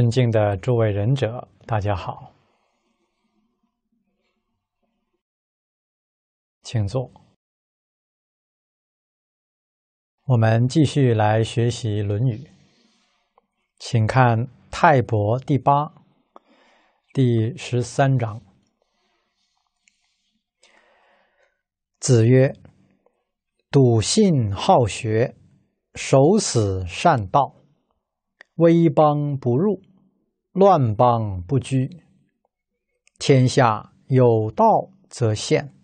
尊敬的诸位仁者，大家好，请坐。我们继续来学习《论语》，请看《泰伯》第八第十三章。子曰：“笃信好学，守死善道，威邦不入。”乱邦不居，天下有道则现，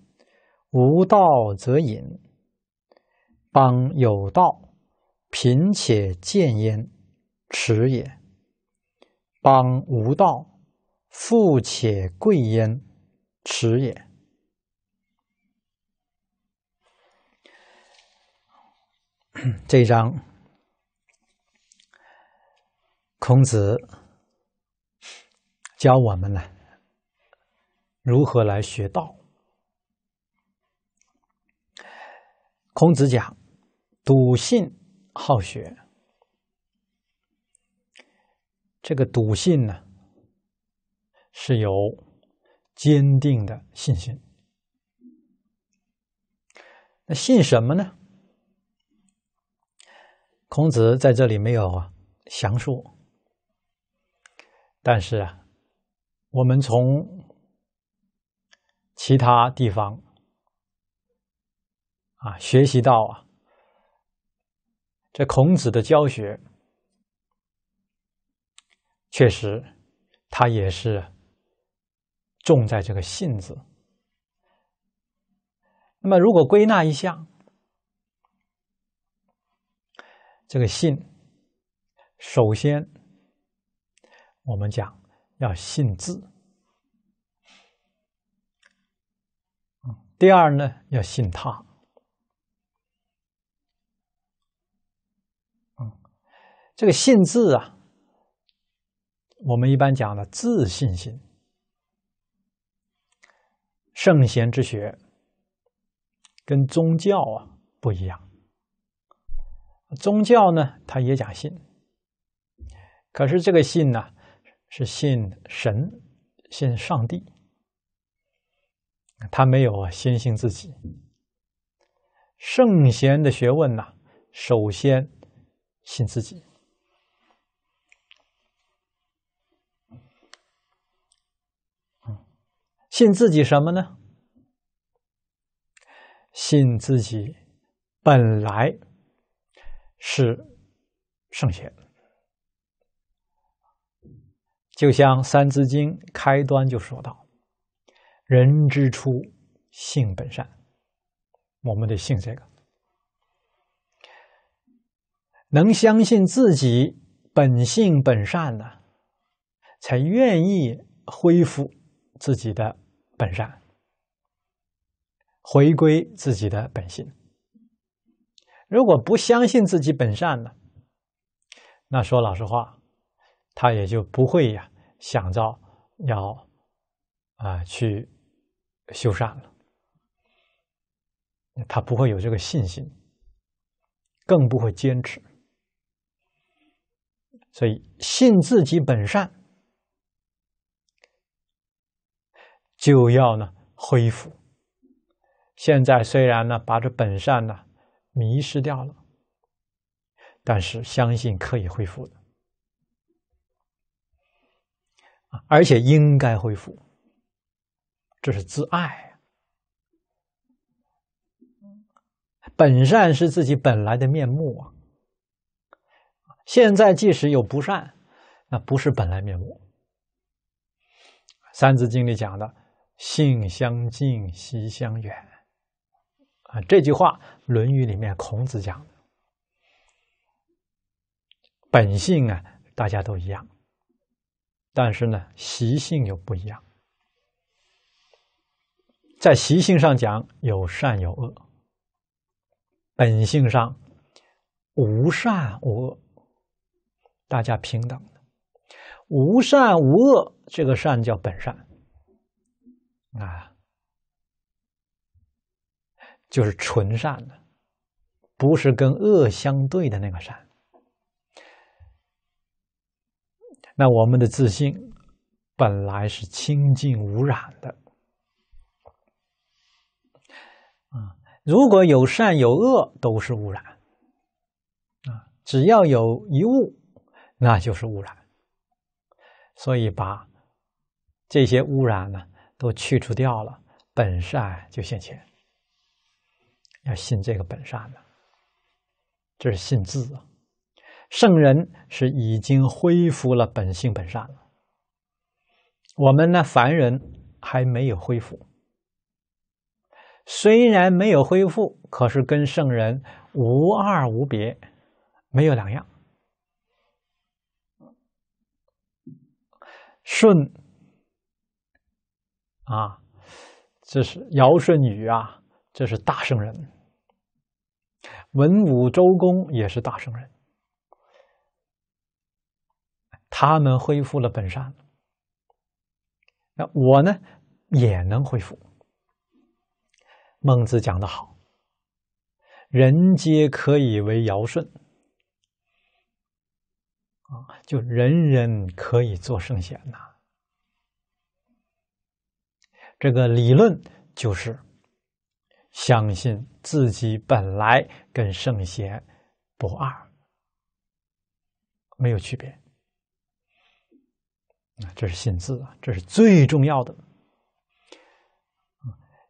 无道则隐。邦有道，贫且贱焉，耻也；邦无道，富且贵焉，耻也。这章，孔子。教我们呢如何来学道？孔子讲笃信好学，这个笃信呢是有坚定的信心。那信什么呢？孔子在这里没有详述，但是啊。我们从其他地方啊学习到啊，这孔子的教学确实他也是重在这个“信”字。那么，如果归纳一下，这个“信”，首先我们讲。要信字。第二呢，要信他，这个信字啊，我们一般讲的自信心。圣贤之学跟宗教啊不一样，宗教呢，它也讲信，可是这个信呢。是信神，信上帝。他没有先信自己。圣贤的学问呐，首先信自己。信自己什么呢？信自己本来是圣贤。就像《三字经》开端就说到：“人之初，性本善。”我们得信这个，能相信自己本性本善的，才愿意恢复自己的本善，回归自己的本性。如果不相信自己本善呢，那说老实话。他也就不会呀，想到要啊去修善了。他不会有这个信心，更不会坚持。所以，信自己本善，就要呢恢复。现在虽然呢把这本善呢迷失掉了，但是相信可以恢复的。而且应该恢复，这是自爱本善是自己本来的面目啊！现在即使有不善，那不是本来面目。《三字经》里讲的“性相近，习相远”，啊，这句话《论语》里面孔子讲的，本性啊，大家都一样。但是呢，习性又不一样。在习性上讲，有善有恶；本性上无善无恶，大家平等的。无善无恶，这个善叫本善啊，就是纯善的，不是跟恶相对的那个善。那我们的自信本来是清净无染的，啊，如果有善有恶都是污染，啊，只要有一物那就是污染，所以把这些污染呢都去除掉了，本善就现前。要信这个本善呢，这是信字啊。圣人是已经恢复了本性本善了，我们呢凡人还没有恢复。虽然没有恢复，可是跟圣人无二无别，没有两样。舜啊，这是尧舜禹啊，这是大圣人。文武周公也是大圣人。他们恢复了本善，那我呢也能恢复。孟子讲的好：“人皆可以为尧舜。”啊，就人人可以做圣贤呐。这个理论就是相信自己本来跟圣贤不二，没有区别。啊，这是信字啊，这是最重要的。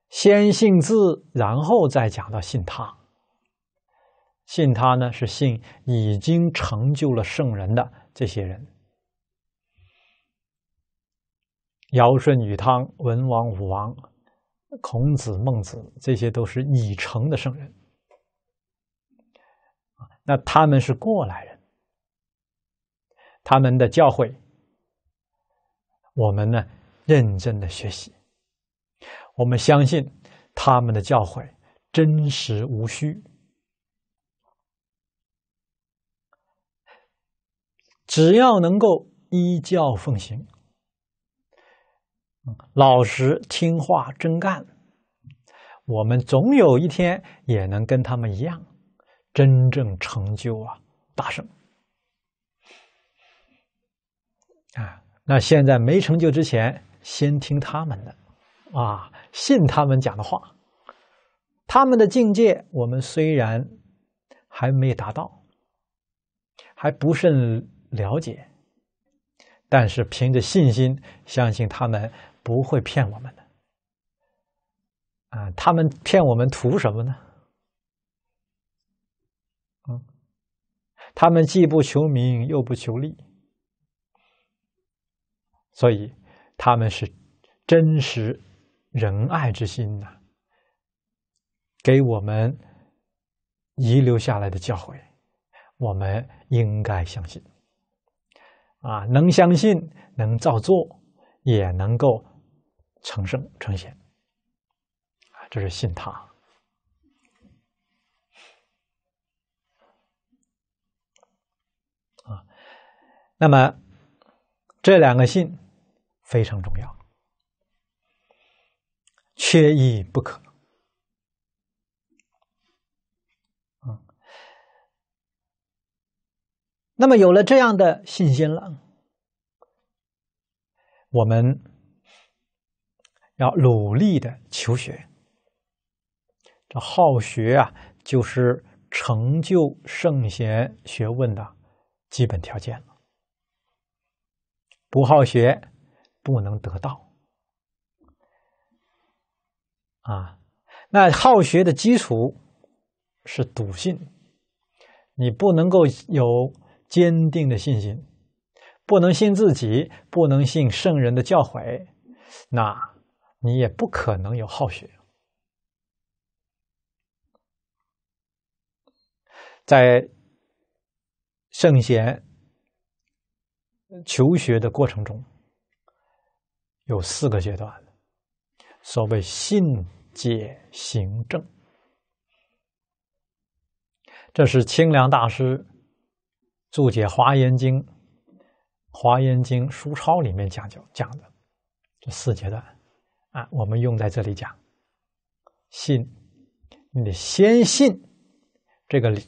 先信字，然后再讲到信他。信他呢，是信已经成就了圣人的这些人。尧舜禹汤、文王武王、孔子孟子，这些都是已成的圣人。那他们是过来人，他们的教诲。我们呢，认真的学习，我们相信他们的教诲真实无虚，只要能够依教奉行，老实听话真干，我们总有一天也能跟他们一样，真正成就啊大圣。那现在没成就之前，先听他们的，啊，信他们讲的话。他们的境界，我们虽然还没达到，还不甚了解，但是凭着信心，相信他们不会骗我们的。啊，他们骗我们图什么呢？嗯，他们既不求名，又不求利。所以他们是真实仁爱之心呐，给我们遗留下来的教诲，我们应该相信啊，能相信，能照做，也能够成圣成贤啊，这是信他啊。那么这两个信。非常重要，缺一不可。那么有了这样的信心了，我们要努力的求学。这好学啊，就是成就圣贤学问的基本条件不好学。不能得到啊！那好学的基础是笃信，你不能够有坚定的信心，不能信自己，不能信圣人的教诲，那你也不可能有好学。在圣贤求学的过程中。有四个阶段，所谓信解行证，这是清凉大师注解《华严经》《华严经书钞》里面讲究讲的这四阶段啊，我们用在这里讲信，你得先信这个理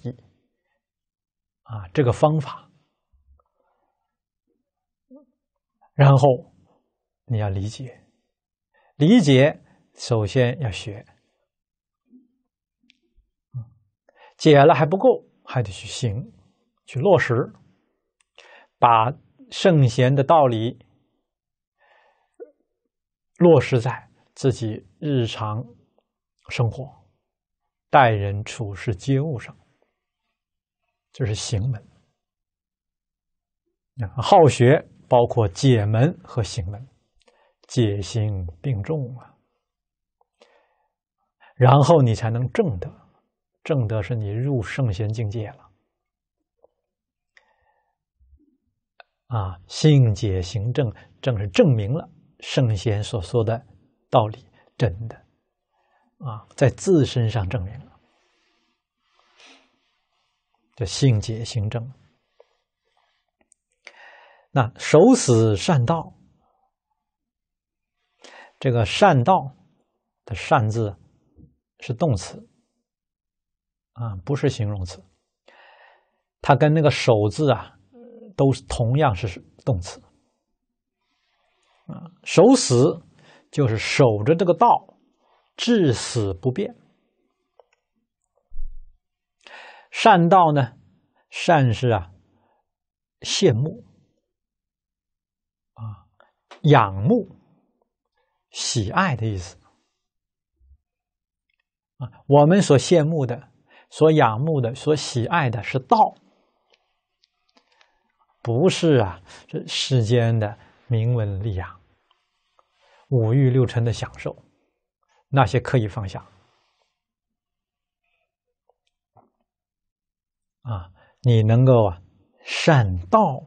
啊，这个方法，然后。你要理解，理解首先要学，解了还不够，还得去行，去落实，把圣贤的道理落实在自己日常生活、待人处事、接物上，这是行门。好学包括解门和行门。解心并重啊，然后你才能正德，正德是你入圣贤境界了。啊，性解行正，正是证明了圣贤所说的道理真的，啊，在自身上证明了，这性解行正。那守死善道。这个善道的善字是动词啊，不是形容词。它跟那个守字啊都是同样是动词啊。守死就是守着这个道至死不变。善道呢，善是啊羡慕啊仰慕。喜爱的意思啊，我们所羡慕的、所仰慕的、所喜爱的是道，不是啊这世间的名闻利养、五欲六尘的享受，那些可以放下。啊，你能够啊善道，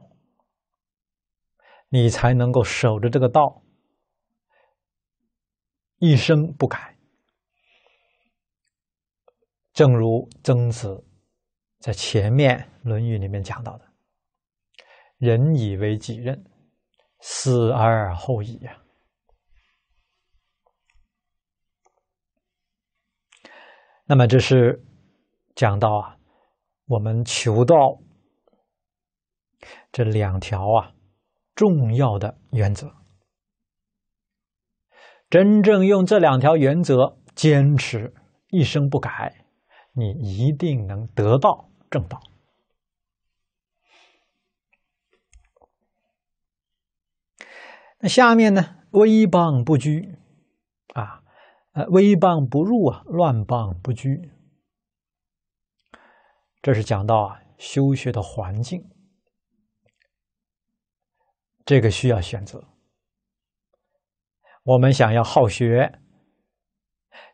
你才能够守着这个道。一生不改，正如曾子在前面《论语》里面讲到的：“人以为己任，死而后已”呀。那么，这是讲到啊，我们求道这两条啊重要的原则。真正用这两条原则坚持一生不改，你一定能得到正道。那下面呢？危邦不居啊，呃，危邦不入啊，乱邦不居。这是讲到啊，修学的环境，这个需要选择。我们想要好学，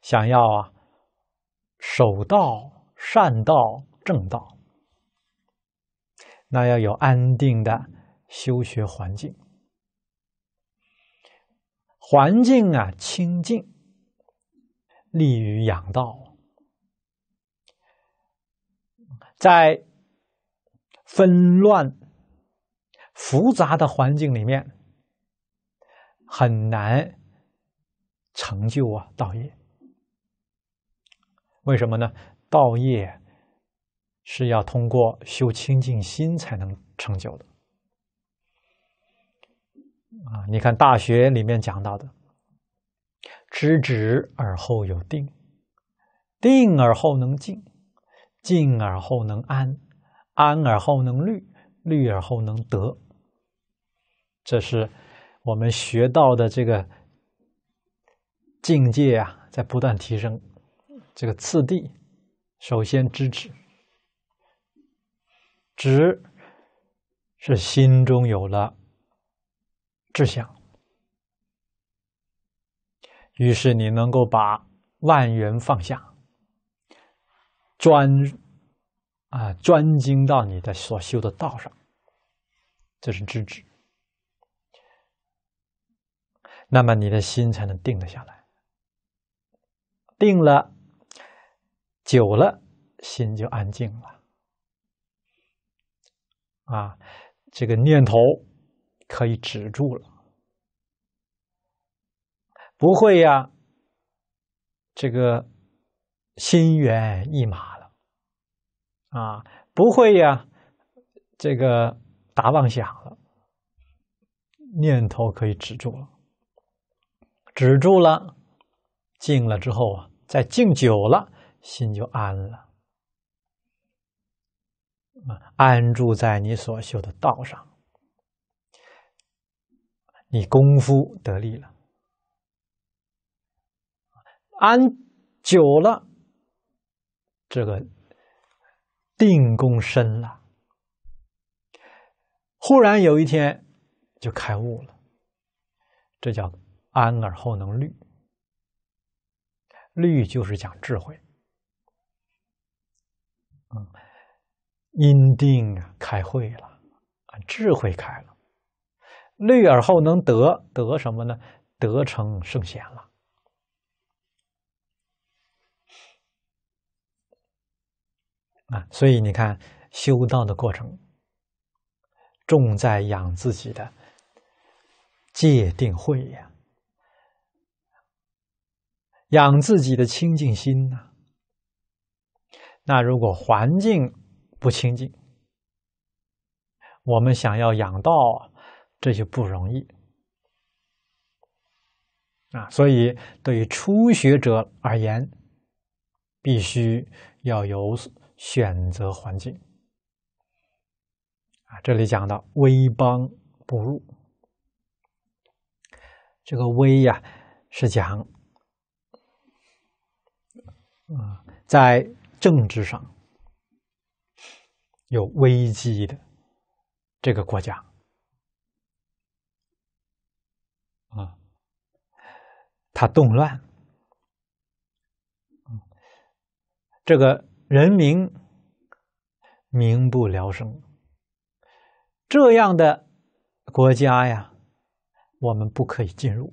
想要啊，守道、善道、正道，那要有安定的修学环境。环境啊，清净，利于养道。在纷乱复杂的环境里面。很难成就啊道业，为什么呢？道业是要通过修清净心才能成就的啊！你看《大学》里面讲到的：知止而后有定，定而后能静，静而后能安，安而后能虑，虑而后能得。这是。我们学到的这个境界啊，在不断提升。这个次第，首先知止。止是心中有了志向，于是你能够把万缘放下，专啊专精到你的所修的道上，这是知止。那么你的心才能定得下来，定了久了，心就安静了。啊，这个念头可以止住了，不会呀，这个心猿意马了，啊，不会呀，这个达妄想了，念头可以止住了。止住了，静了之后啊，再静久了，心就安了。安住在你所修的道上，你功夫得力了，安久了，这个定功深了，忽然有一天就开悟了，这叫。安而后能虑，虑就是讲智慧。嗯，阴定啊，开会了，智慧开了，虑而后能得，得什么呢？得成圣贤了。啊，所以你看，修道的过程，重在养自己的戒定慧呀。养自己的清净心呢？那如果环境不清净，我们想要养道，这就不容易啊。所以，对于初学者而言，必须要有选择环境啊。这里讲到“微邦不入”，这个“微”呀，是讲。啊，在政治上有危机的这个国家，啊，他动乱，这个人民民不聊生，这样的国家呀，我们不可以进入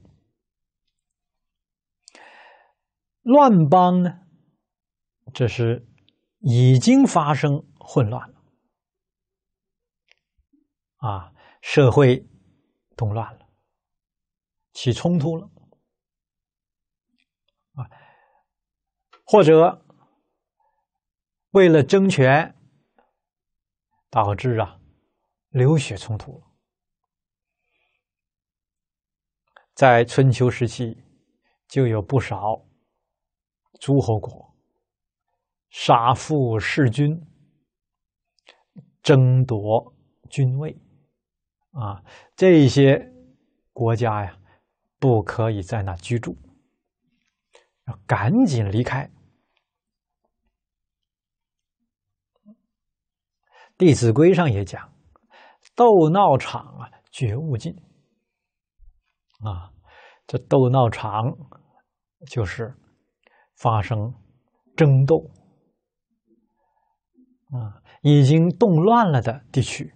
乱邦呢。这是已经发生混乱了，啊，社会动乱了，起冲突了，啊，或者为了争权，导致啊流血冲突了。在春秋时期，就有不少诸侯国。杀父弑君，争夺君位，啊，这些国家呀，不可以在那居住，要赶紧离开。《弟子规》上也讲：“斗闹场啊，绝勿进。”啊，这斗闹场就是发生争斗。啊，已经动乱了的地区，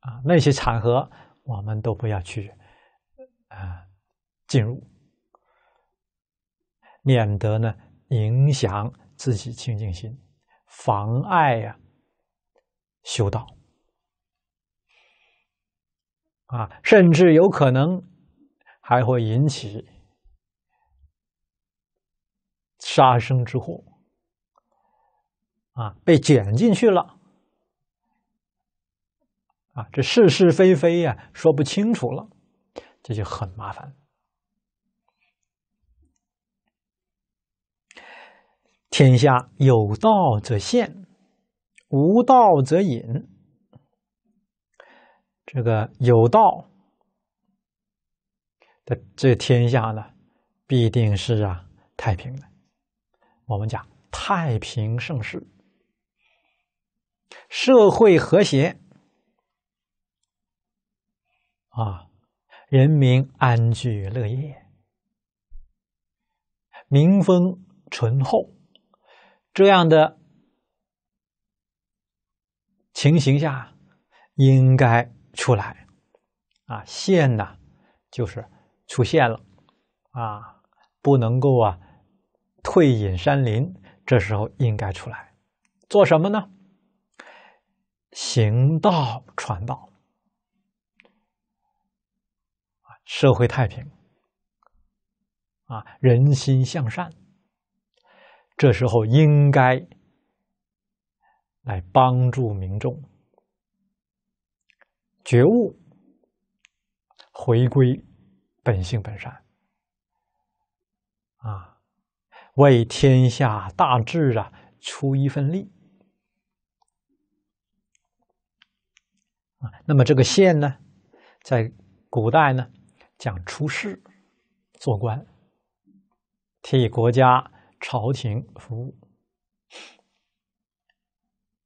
啊，那些场合我们都不要去啊进入，免得呢影响自己清净心，妨碍呀修道啊，甚至有可能还会引起杀生之祸。啊，被卷进去了，啊，这是是非非呀，说不清楚了，这就很麻烦。天下有道则现，无道则隐。这个有道的这天下呢，必定是啊太平的。我们讲太平盛世。社会和谐啊，人民安居乐业，民风淳厚，这样的情形下，应该出来啊。现呐，就是出现了啊，不能够啊，退隐山林。这时候应该出来做什么呢？行道传道，啊，社会太平，啊，人心向善，这时候应该来帮助民众觉悟，回归本性本善，啊，为天下大治啊出一份力。那么这个县呢，在古代呢，讲出仕、做官，替国家、朝廷服务，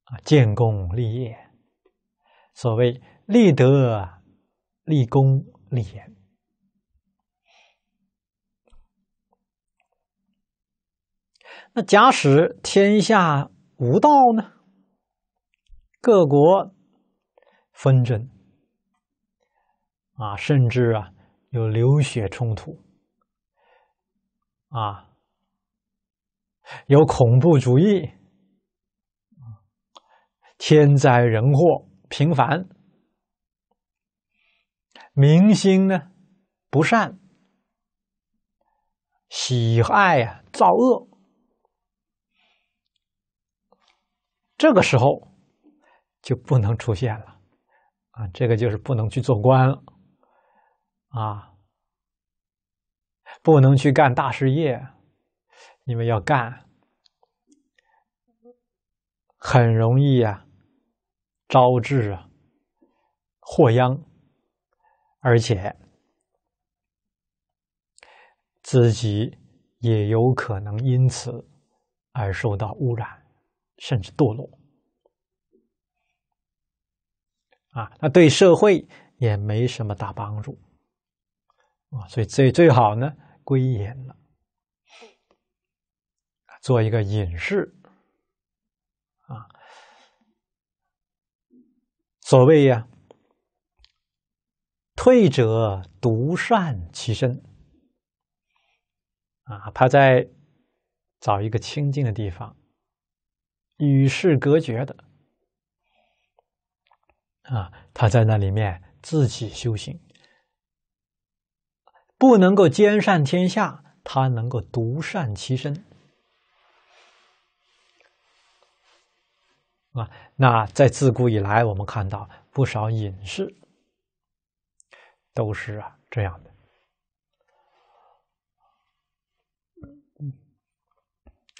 啊，建功立业，所谓立德、立功、立言。那假使天下无道呢，各国。纷争啊，甚至啊有流血冲突啊，有恐怖主义，天灾人祸频繁，民心呢不善，喜爱啊造恶，这个时候就不能出现了。啊，这个就是不能去做官了，啊，不能去干大事业，因为要干，很容易啊，招致啊祸殃，而且自己也有可能因此而受到污染，甚至堕落。啊，那对社会也没什么大帮助啊，所以最最好呢，归隐了，做一个隐士啊。所谓呀，退者独善其身啊，他在找一个清净的地方，与世隔绝的。啊，他在那里面自己修行，不能够兼善天下，他能够独善其身。啊，那在自古以来，我们看到不少隐士都是啊这样的。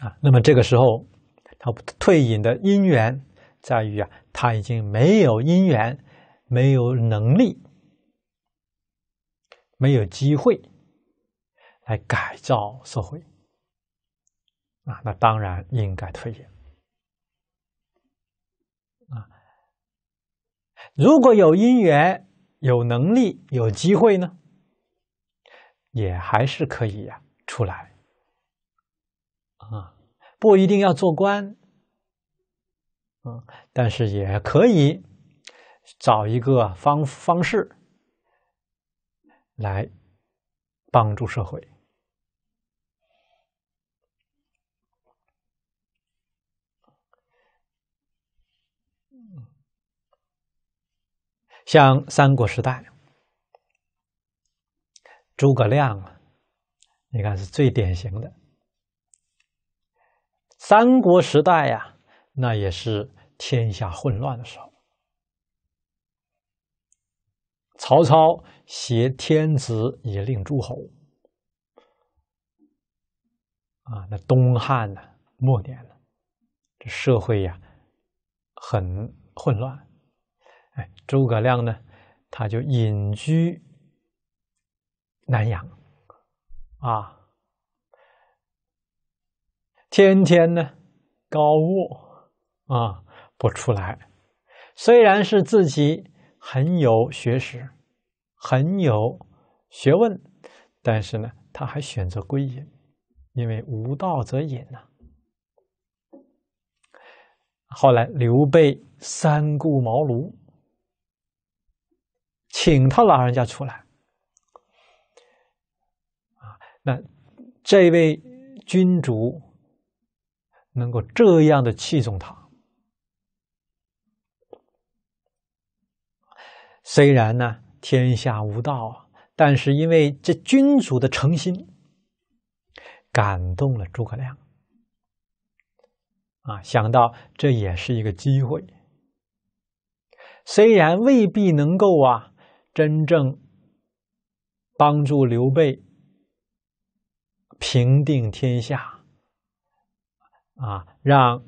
啊，那么这个时候，他退隐的因缘。在于啊，他已经没有因缘，没有能力，没有机会，来改造社会。啊，那当然应该退隐。啊，如果有因缘、有能力、有机会呢，也还是可以呀出来。啊，不一定要做官。嗯，但是也可以找一个方方式来帮助社会。像三国时代，诸葛亮啊，你看是最典型的。三国时代呀，那也是。天下混乱的时候，曹操挟天子以令诸侯。啊，那东汉呢末年呢，这社会呀很混乱。哎，诸葛亮呢，他就隐居南阳，啊，天天呢高卧啊。不出来，虽然是自己很有学识、很有学问，但是呢，他还选择归隐，因为无道则隐呐。后来刘备三顾茅庐，请他老人家出来啊，那这位君主能够这样的器重他。虽然呢，天下无道，但是因为这君主的诚心感动了诸葛亮，啊，想到这也是一个机会，虽然未必能够啊真正帮助刘备平定天下，啊，让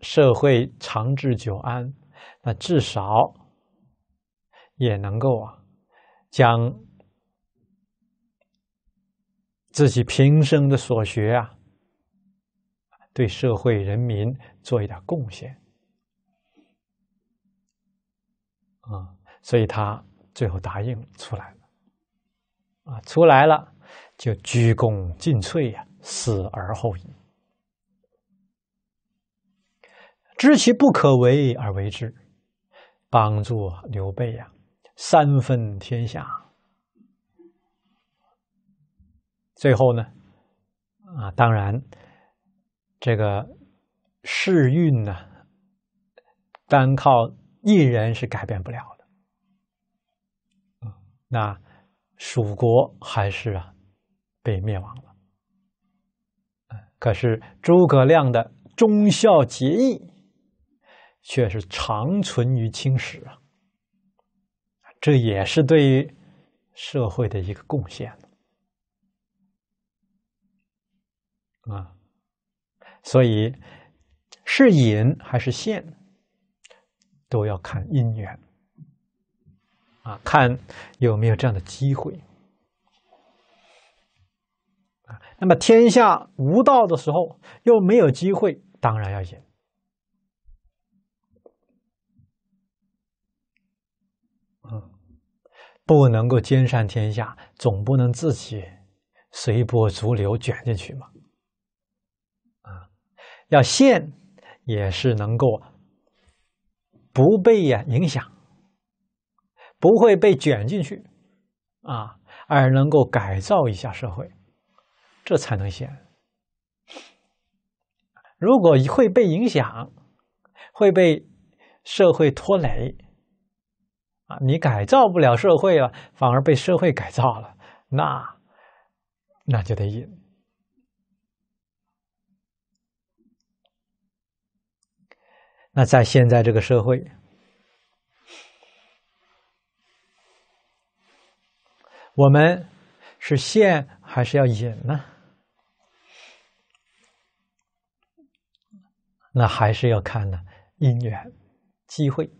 社会长治久安，那至少。也能够啊，将自己平生的所学啊，对社会人民做一点贡献啊，所以他最后答应出来了，啊，出来了就鞠躬尽瘁呀，死而后已，知其不可为而为之，帮助刘备呀。三分天下，最后呢？啊，当然，这个世运呢，单靠一人是改变不了的。那蜀国还是啊，被灭亡了。可是诸葛亮的忠孝节义，却是长存于青史啊。这也是对于社会的一个贡献，啊，所以是隐还是现，都要看因缘，啊，看有没有这样的机会，啊，那么天下无道的时候，又没有机会，当然要隐。不能够兼善天下，总不能自己随波逐流卷进去嘛，啊，要现也是能够不被呀影响，不会被卷进去啊，而能够改造一下社会，这才能行。如果会被影响，会被社会拖累。啊，你改造不了社会了，反而被社会改造了，那那就得引。那在现在这个社会，我们是现还是要引呢？那还是要看呢，因缘机会。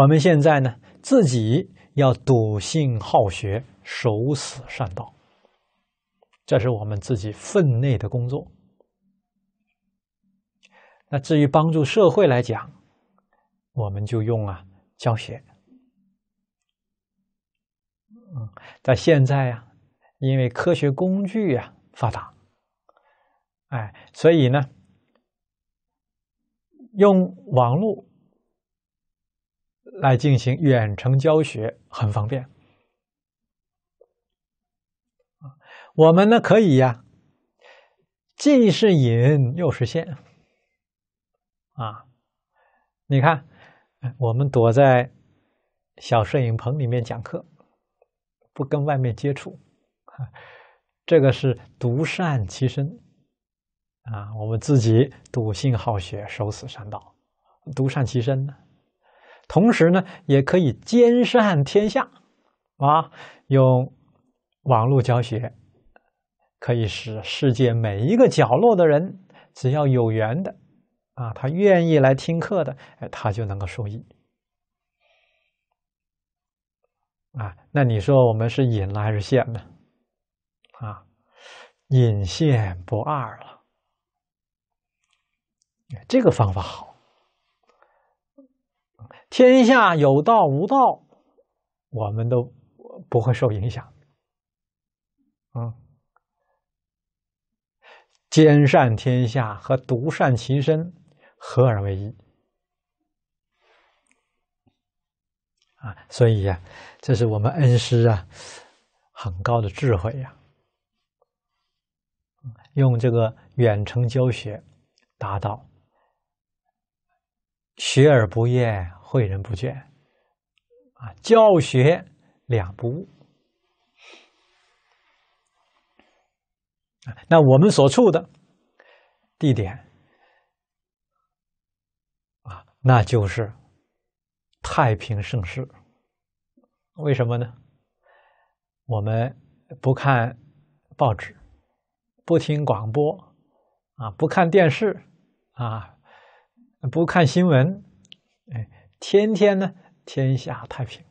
我们现在呢，自己要笃信好学，守死善道，这是我们自己分内的工作。那至于帮助社会来讲，我们就用啊教学。嗯，在现在呀，因为科学工具呀发达，哎，所以呢，用网络。来进行远程教学很方便。我们呢可以呀，既是隐又是现。啊，你看，我们躲在小摄影棚里面讲课，不跟外面接触，这个是独善其身。啊，我们自己笃信好学，守死善道，独善其身呢。同时呢，也可以兼善天下，啊，用网络教学，可以使世界每一个角落的人，只要有缘的，啊，他愿意来听课的，哎，他就能够受益。啊，那你说我们是隐了还是现呢？啊，隐现不二了，这个方法好。天下有道无道，我们都不会受影响。啊，兼善天下和独善其身合而为一。啊，所以呀，这是我们恩师啊，很高的智慧呀。用这个远程教学达到学而不厌。诲人不倦，啊，教学两不误。那我们所处的地点，啊，那就是太平盛世。为什么呢？我们不看报纸，不听广播，啊，不看电视，啊，不看新闻。天天呢，天下太平。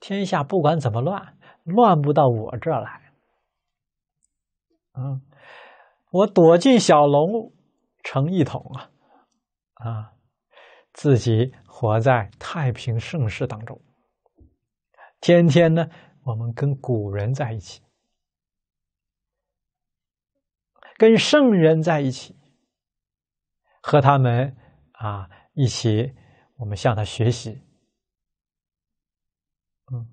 天下不管怎么乱，乱不到我这儿来。嗯，我躲进小楼成一统啊，啊，自己活在太平盛世当中。天天呢，我们跟古人在一起，跟圣人在一起，和他们啊一起。我们向他学习，嗯，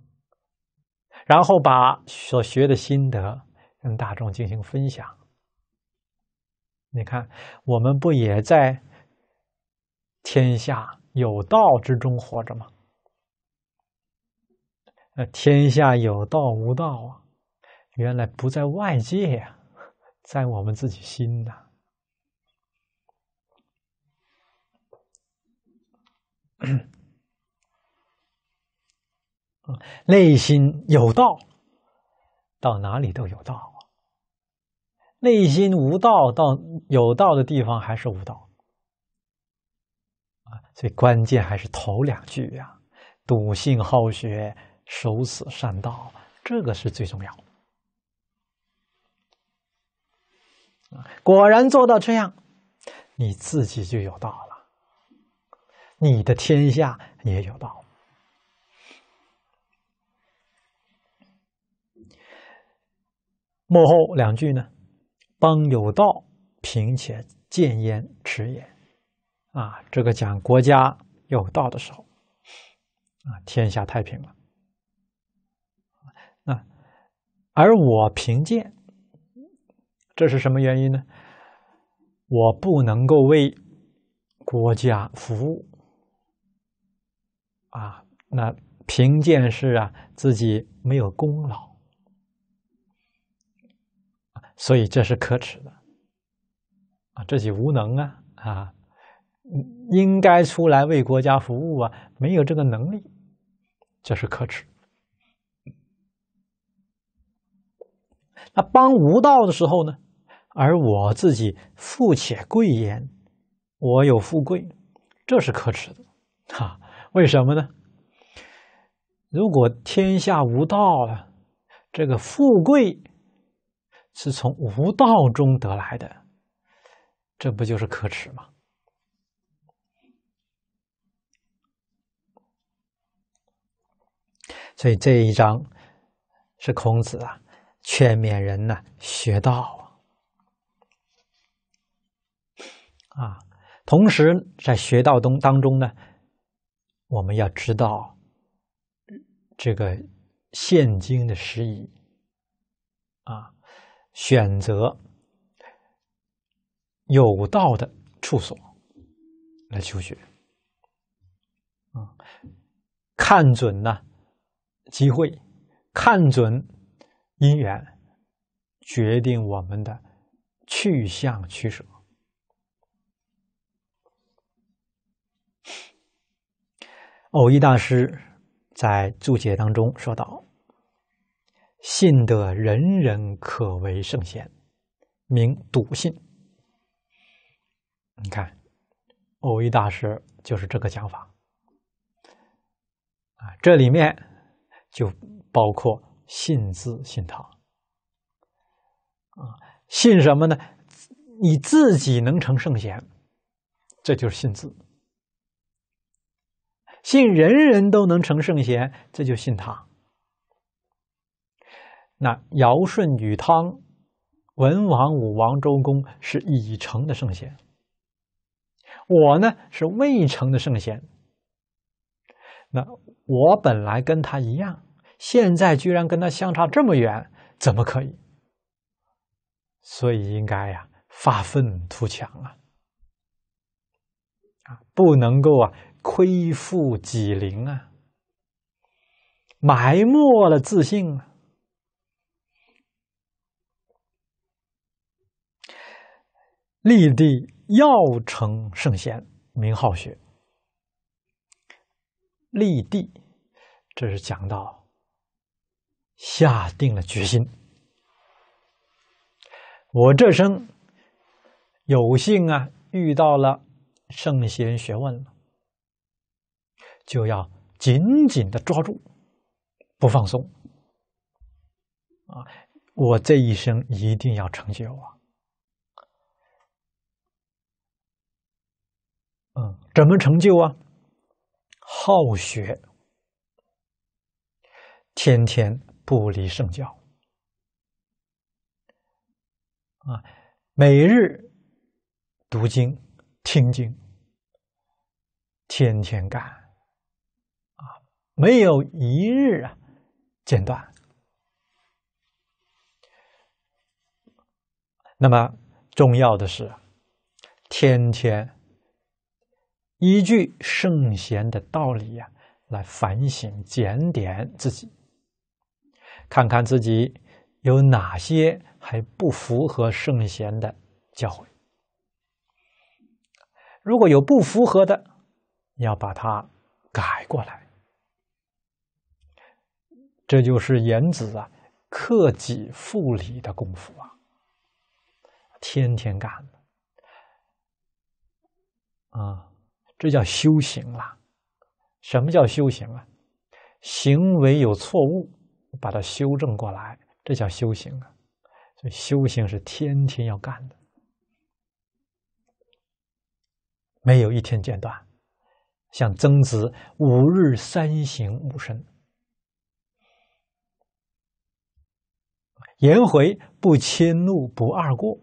然后把所学的心得跟大众进行分享。你看，我们不也在天下有道之中活着吗？天下有道无道啊，原来不在外界呀，在我们自己心呐。内心有道，到哪里都有道；内心无道，到有道的地方还是无道。啊，以关键还是头两句啊：笃信好学，守此善道，这个是最重要的。果然做到这样，你自己就有道了。你的天下也有道。幕后两句呢？邦有道，贫且贱焉，耻也。啊，这个讲国家有道的时候，啊，天下太平了。啊，而我贫贱，这是什么原因呢？我不能够为国家服务。啊，那贫贱是啊，自己没有功劳，所以这是可耻的。啊，自己无能啊，啊，应该出来为国家服务啊，没有这个能力，这是可耻。那帮无道的时候呢，而我自己富且贵焉，我有富贵，这是可耻的，哈。为什么呢？如果天下无道了，这个富贵是从无道中得来的，这不就是可耻吗？所以这一章是孔子啊，劝勉人呢学道啊，啊，同时在学道中当中呢。我们要知道这个现今的时宜啊，选择有道的处所来求学啊，看准呢机会，看准因缘，决定我们的去向取舍。偶一大师在注解当中说道：“信得人人可为圣贤，名笃信。”你看，偶一大师就是这个讲法啊，这里面就包括信字信他啊，信什么呢？你自己能成圣贤，这就是信字。信人人都能成圣贤，这就信他。那尧舜禹汤、文王武王周公是已成的圣贤，我呢是未成的圣贤。那我本来跟他一样，现在居然跟他相差这么远，怎么可以？所以应该呀，发愤图强啊！啊，不能够啊！亏负己灵啊，埋没了自信啊！立地要成圣贤，名好学。立地，这是讲到下定了决心。我这生有幸啊，遇到了圣贤学问了。就要紧紧的抓住，不放松。啊，我这一生一定要成就啊！嗯，怎么成就啊？好学，天天不离圣教。啊，每日读经、听经，天天干。没有一日啊间断。那么重要的是，天天依据圣贤的道理呀，来反省检点自己，看看自己有哪些还不符合圣贤的教诲。如果有不符合的，要把它改过来。这就是颜子啊，克己复礼的功夫啊，天天干的啊，这叫修行啦。什么叫修行啊？行为有错误，把它修正过来，这叫修行啊。所以修行是天天要干的，没有一天间断。像曾子五日三省吾身。颜回不迁怒不贰过，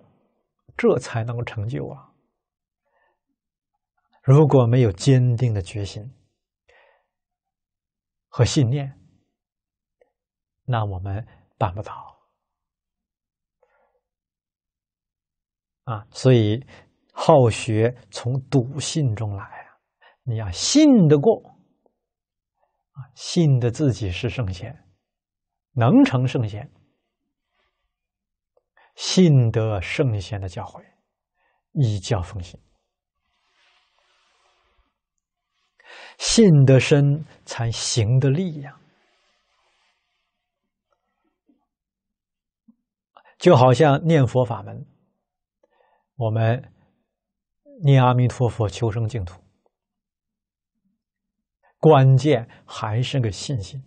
这才能够成就啊！如果没有坚定的决心和信念，那我们办不到啊！所以，好学从笃信中来啊！你要信得过啊，信的自己是圣贤，能成圣贤。信得圣贤的教诲，以教奉行；信得深，才行得力呀。就好像念佛法门，我们念阿弥陀佛求生净土，关键还是个信心。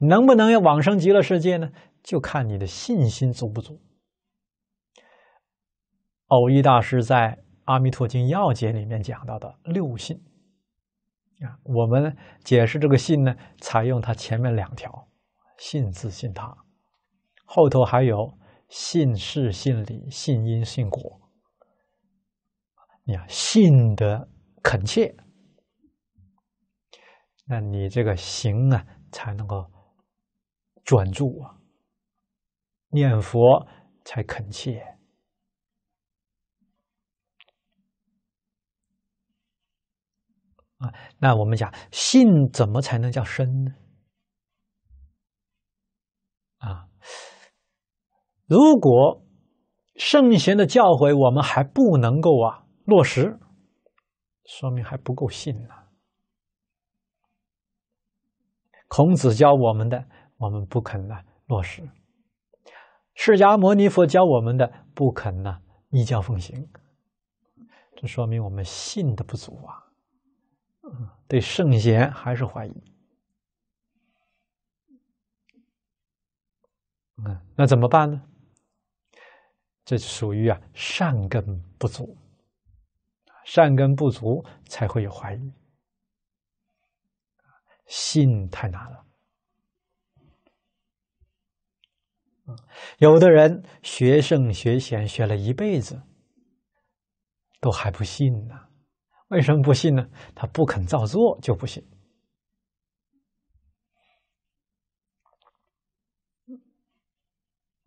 能不能要往生极乐世界呢？就看你的信心足不足。偶一大师在《阿弥陀经要解》里面讲到的六信，啊，我们解释这个信呢，采用他前面两条：信自信他，后头还有信事、信理、信因、信果。你信得恳切，那你这个行啊，才能够专注啊。念佛才恳切啊！那我们讲信怎么才能叫深呢？啊，如果圣贤的教诲我们还不能够啊落实，说明还不够信呢。孔子教我们的，我们不肯呢落实。释迦牟尼佛教我们的不肯呢，逆教奉行，这说明我们信的不足啊，对圣贤还是怀疑。嗯，那怎么办呢？这属于啊善根不足，善根不足才会有怀疑，信太难了。有的人学圣学贤，学了一辈子，都还不信呢。为什么不信呢？他不肯照做就不信。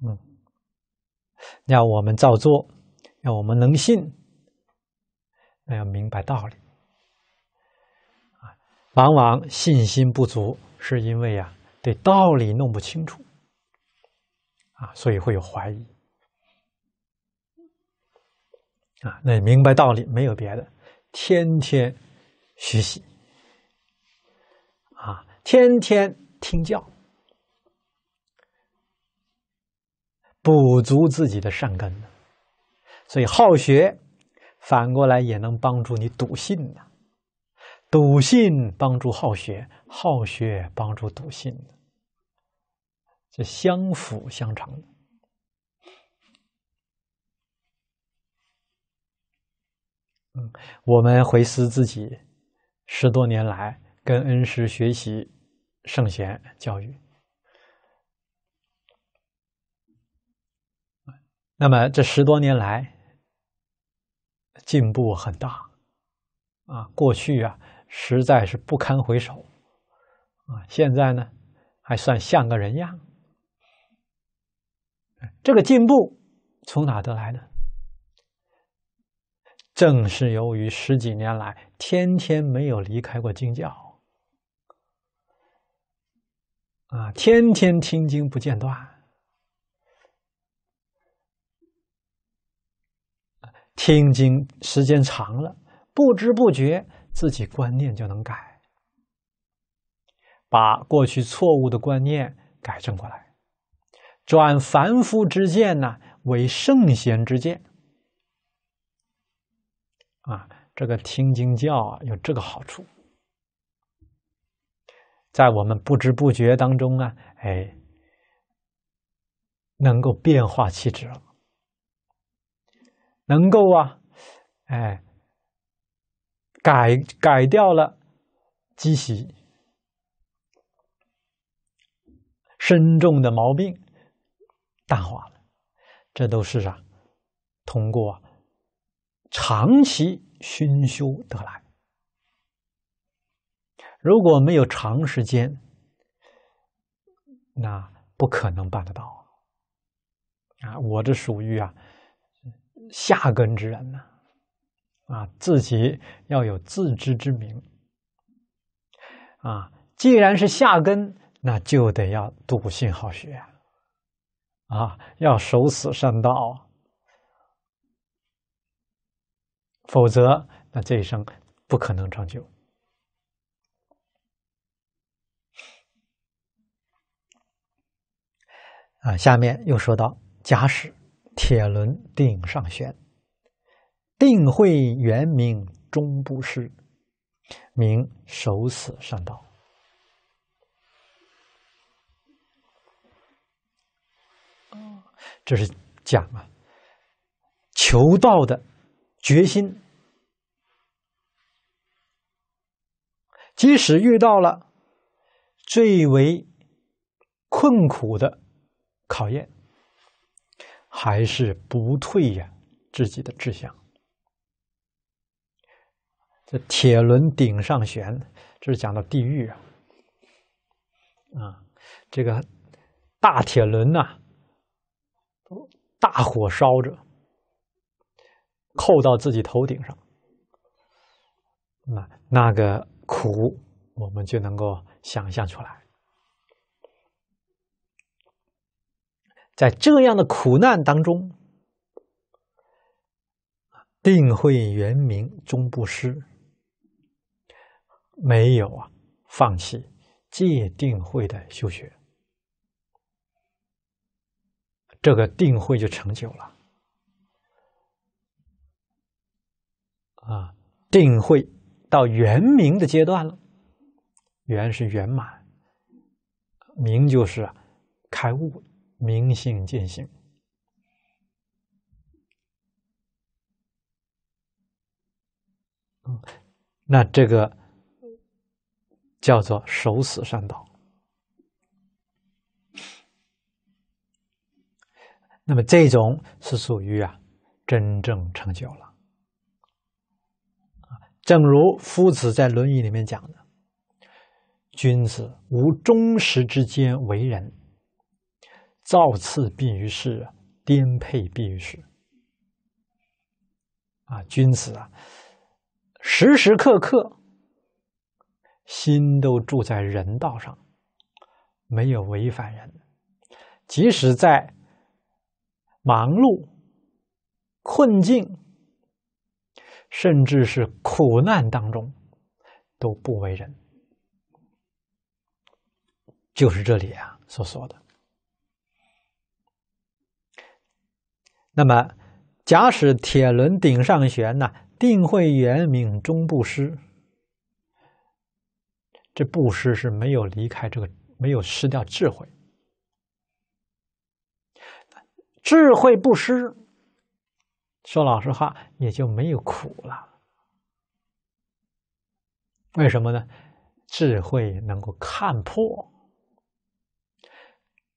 嗯，要我们照做，要我们能信，要明白道理往往信心不足，是因为呀，对道理弄不清楚。啊，所以会有怀疑。啊，那明白道理没有别的，天天学习，啊，天天听教，补足自己的善根呢。所以好学，反过来也能帮助你笃信呢。笃信帮助好学，好学帮助笃信。这相辅相成。嗯，我们回思自己十多年来跟恩师学习圣贤教育，那么这十多年来进步很大，啊，过去啊实在是不堪回首，啊，现在呢还算像个人样。这个进步从哪得来的？正是由于十几年来天天没有离开过经教，啊，天天听经不间断，听经时间长了，不知不觉自己观念就能改，把过去错误的观念改正过来。转凡夫之见呢为圣贤之见，啊，这个听经教啊有这个好处，在我们不知不觉当中啊，哎，能够变化气质了，能够啊，哎，改改掉了积习深重的毛病。淡化了，这都是啊，通过长期熏修得来。如果没有长时间，那不可能办得到啊！我这属于啊下根之人呢，啊，自己要有自知之明啊。既然是下根，那就得要笃信好学。啊，要守此善道，否则那这一生不可能长久。啊，下面又说到：假使铁轮顶上悬，定慧原名终不失，名守此善道。哦，这是讲啊，求道的决心，即使遇到了最为困苦的考验，还是不退呀自己的志向。这铁轮顶上悬，这是讲到地狱啊！啊，这个大铁轮呐。大火烧着，扣到自己头顶上，那那个苦，我们就能够想象出来。在这样的苦难当中，定慧圆明终不失，没有啊，放弃戒定慧的修学。这个定慧就成就了，啊，定慧到圆明的阶段了，圆是圆满，明就是开悟，明性见性。那这个叫做守死善道。那么这种是属于啊，真正成就了正如夫子在《论语》里面讲的：“君子无忠实之间，为人造次，必于世；颠沛，必于世。”啊，君子啊，时时刻刻心都住在人道上，没有违反人，即使在。忙碌、困境，甚至是苦难当中，都不为人，就是这里啊所说的。那么，假使铁轮顶上悬呢，定会圆明终不失。这不失是没有离开这个，没有失掉智慧。智慧不失，说老实话，也就没有苦了。为什么呢？智慧能够看破，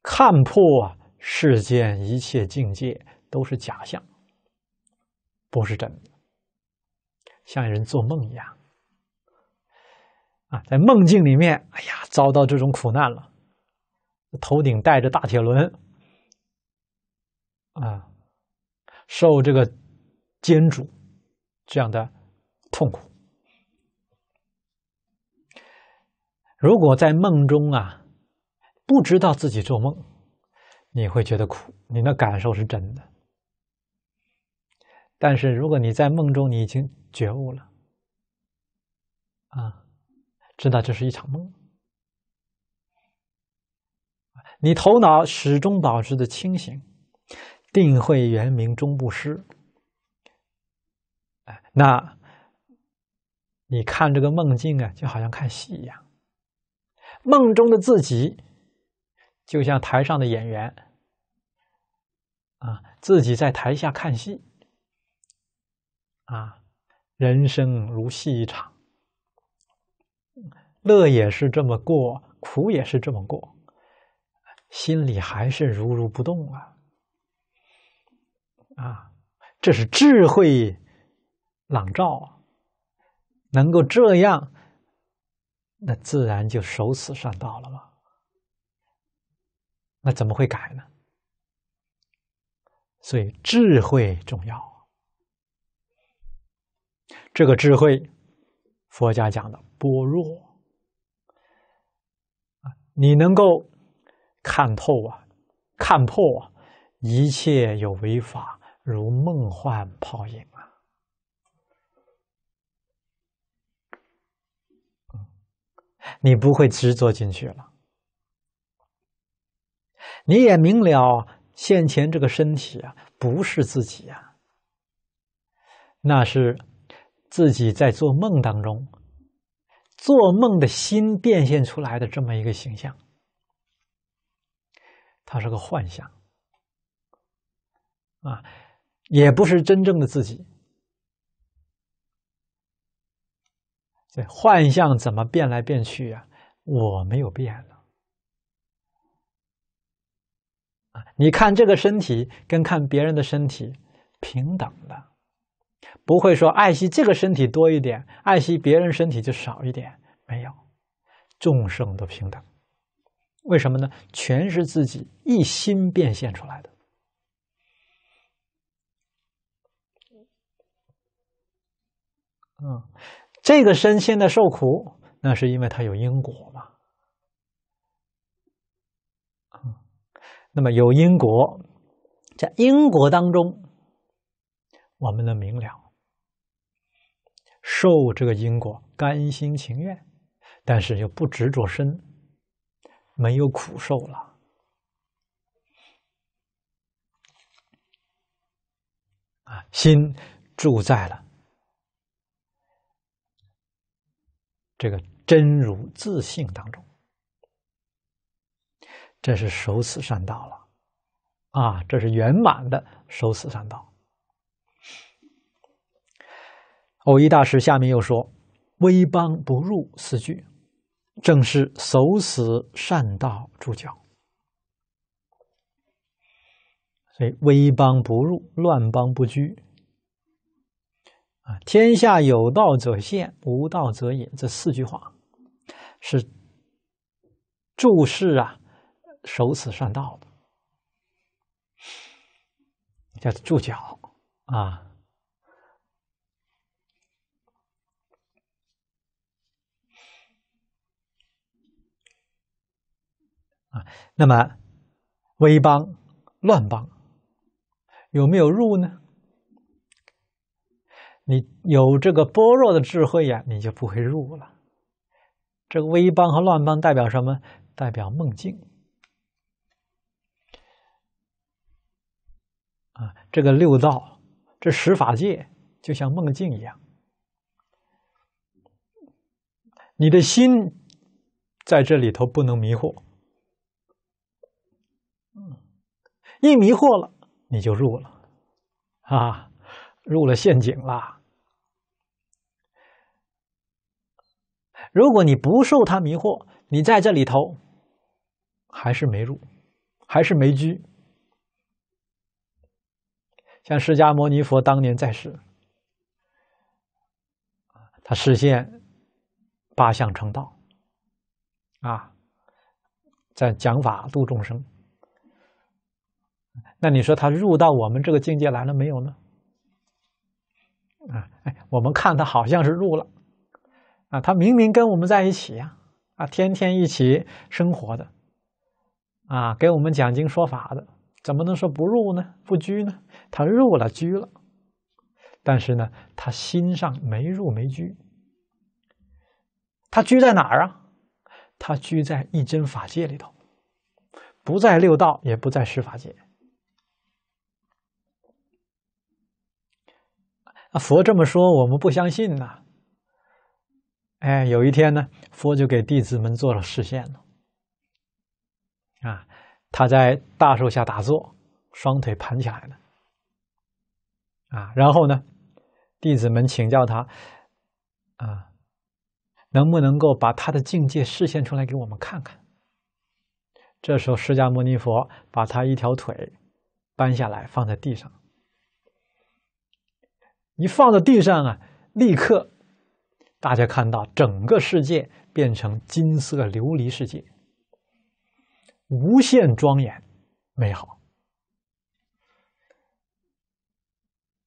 看破啊，世间一切境界都是假象，不是真的，像人做梦一样啊，在梦境里面，哎呀，遭到这种苦难了，头顶戴着大铁轮。啊，受这个煎煮这样的痛苦。如果在梦中啊，不知道自己做梦，你会觉得苦，你的感受是真的。但是如果你在梦中，你已经觉悟了，啊，知道这是一场梦，你头脑始终保持着清醒。定慧圆明终不失，那你看这个梦境啊，就好像看戏一样。梦中的自己就像台上的演员，啊，自己在台下看戏，啊，人生如戏一场，乐也是这么过，苦也是这么过，心里还是如如不动啊。啊，这是智慧朗照，能够这样，那自然就守此善道了嘛。那怎么会改呢？所以智慧重要。这个智慧，佛家讲的般若啊，你能够看透啊，看破啊，一切有为法。如梦幻泡影啊！你不会执着进去了，你也明了现前这个身体啊，不是自己呀，那是自己在做梦当中，做梦的心变现出来的这么一个形象，它是个幻想啊。也不是真正的自己，这幻象怎么变来变去呀？我没有变呢。你看这个身体跟看别人的身体平等的，不会说爱惜这个身体多一点，爱惜别人身体就少一点，没有，众生都平等。为什么呢？全是自己一心变现出来的。嗯，这个身现在受苦，那是因为它有因果嘛。那么有因果，在因果当中，我们能明了，受这个因果甘心情愿，但是又不执着身，没有苦受了。啊，心住在了。这个真如自性当中，这是守此善道了，啊，这是圆满的守此善道。偶一大师下面又说：“威邦不入四句，正是守此善道主角。所以威邦不入，乱邦不居。”啊，天下有道者现，无道者隐。这四句话是注释啊，守此善道的，叫注脚啊。啊，那么危邦乱邦有没有入呢？你有这个般若的智慧呀，你就不会入了。这个微邦和乱邦代表什么？代表梦境。啊，这个六道，这十法界就像梦境一样。你的心在这里头不能迷惑，一迷惑了，你就入了，啊。入了陷阱啦！如果你不受他迷惑，你在这里头还是没入，还是没居。像释迦牟尼佛当年在世，他实现八相成道，啊，在讲法度众生。那你说他入到我们这个境界来了没有呢？啊，哎，我们看他好像是入了，啊，他明明跟我们在一起呀，啊，天天一起生活的，啊，给我们讲经说法的，怎么能说不入呢？不居呢？他入了居了，但是呢，他心上没入没居，他居在哪儿啊？他居在一真法界里头，不在六道，也不在十法界。啊！佛这么说，我们不相信呐。哎，有一天呢，佛就给弟子们做了示现了。啊，他在大树下打坐，双腿盘起来了。啊，然后呢，弟子们请教他，啊，能不能够把他的境界示现出来给我们看看？这时候，释迦牟尼佛把他一条腿搬下来放在地上。你放到地上啊，立刻，大家看到整个世界变成金色琉璃世界，无限庄严美好，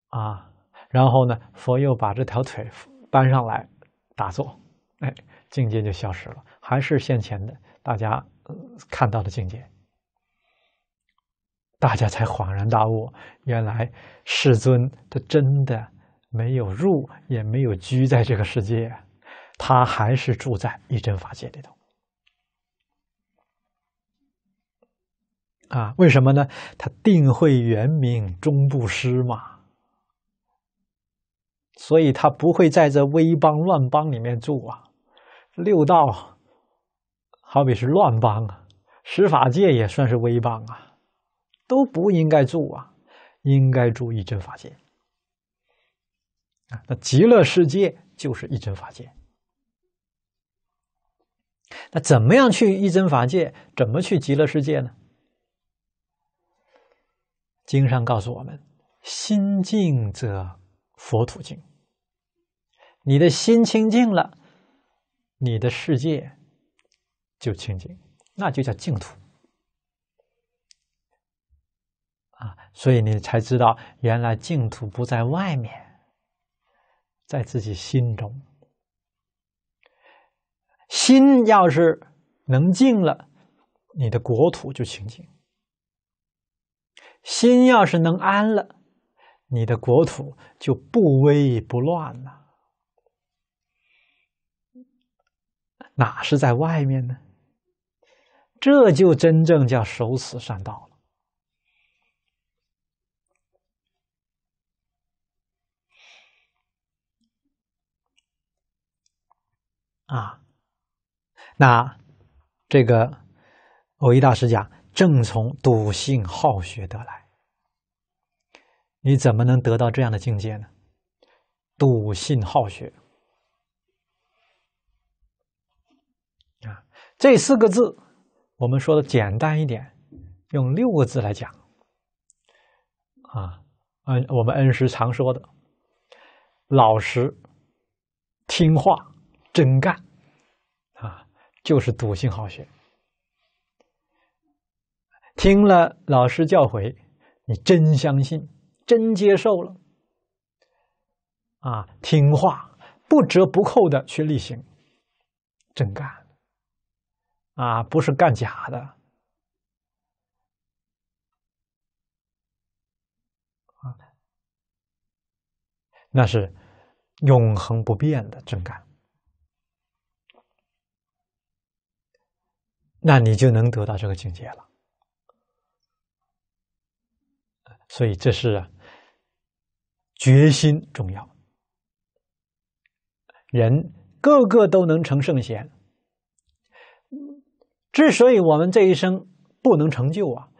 啊！然后呢，佛又把这条腿搬上来打坐，哎，境界就消失了，还是先前的大家看到的境界，大家才恍然大悟，原来世尊他真的。没有入，也没有居在这个世界，他还是住在一真法界里头。啊，为什么呢？他定慧圆明终不失嘛，所以他不会在这危邦乱邦里面住啊。六道好比是乱邦啊，十法界也算是危邦啊，都不应该住啊，应该住一真法界。啊，那极乐世界就是一真法界。那怎么样去一真法界？怎么去极乐世界呢？经上告诉我们：心净则佛土净。你的心清净了，你的世界就清净，那就叫净土。啊，所以你才知道，原来净土不在外面。在自己心中，心要是能静了，你的国土就清净；心要是能安了，你的国土就不危不乱了。哪是在外面呢？这就真正叫守此善道。啊，那这个偶一大师讲，正从笃信好学得来。你怎么能得到这样的境界呢？笃信好学啊，这四个字，我们说的简单一点，用六个字来讲啊，嗯，我们恩师常说的，老实听话。真干，啊，就是笃信好学，听了老师教诲，你真相信，真接受了，啊，听话，不折不扣的去例行，真干，啊，不是干假的，那是永恒不变的真干。那你就能得到这个境界了。所以这是啊，决心重要。人个个都能成圣贤，之所以我们这一生不能成就啊，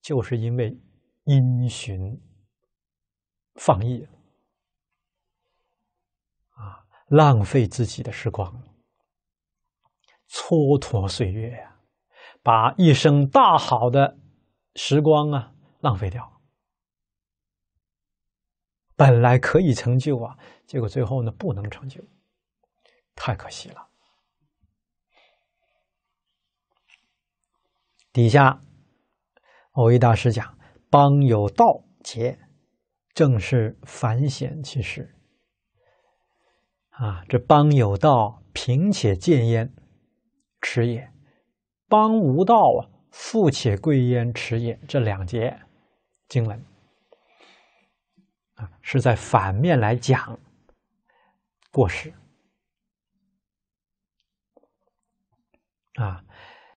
就是因为因循放逸，啊，浪费自己的时光，蹉跎岁月呀。把一生大好的时光啊浪费掉，本来可以成就啊，结果最后呢不能成就，太可惜了。底下，偶一大师讲：“邦有道，节，正是反显其事。”啊。这邦有道，贫且贱焉，耻也。”邦无道啊，富且贵焉耻也。这两节经文啊，是在反面来讲过失啊。